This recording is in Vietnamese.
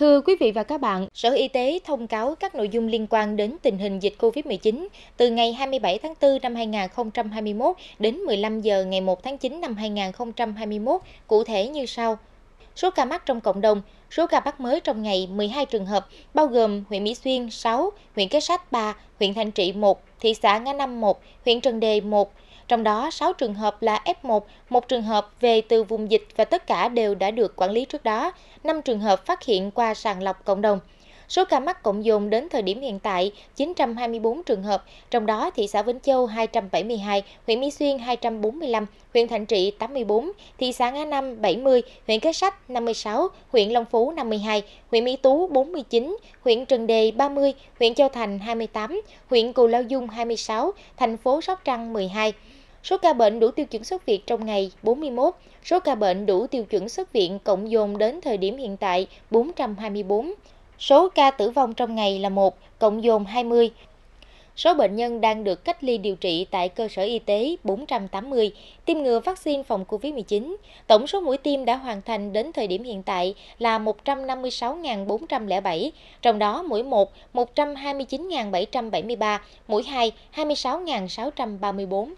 Thưa quý vị và các bạn, Sở Y tế thông cáo các nội dung liên quan đến tình hình dịch COVID-19 từ ngày 27 tháng 4 năm 2021 đến 15 giờ ngày 1 tháng 9 năm 2021, cụ thể như sau. Số ca mắc trong cộng đồng, số ca mắc mới trong ngày 12 trường hợp, bao gồm huyện Mỹ Xuyên 6, huyện Kế Sách 3, huyện Thanh Trị 1, thị xã Ngã Năm 1, huyện Trần Đề 1, trong đó 6 trường hợp là F1, một trường hợp về từ vùng dịch và tất cả đều đã được quản lý trước đó, 5 trường hợp phát hiện qua sàng lọc cộng đồng. Số ca mắc cộng dồn đến thời điểm hiện tại 924 trường hợp, trong đó thị xã Vĩnh Châu 272, huyện Mỹ Xuyên 245, huyện Thạnh Trị 84, thị xã Ngã Năm 70, huyện Kế Sách 56, huyện Long Phú 52, huyện Mỹ Tú 49, huyện Trần Đề 30, huyện Châu Thành 28, huyện Cù Lao Dung 26, thành phố Sóc Trăng 12. Số ca bệnh đủ tiêu chuẩn xuất viện trong ngày 41, số ca bệnh đủ tiêu chuẩn xuất viện cộng dồn đến thời điểm hiện tại 424. Số ca tử vong trong ngày là 1, cộng dồn 20. Số bệnh nhân đang được cách ly điều trị tại cơ sở y tế 480, tiêm ngừa vaccine phòng COVID-19. Tổng số mũi tiêm đã hoàn thành đến thời điểm hiện tại là 156.407, trong đó mũi 1 129.773, mũi 2 26.634.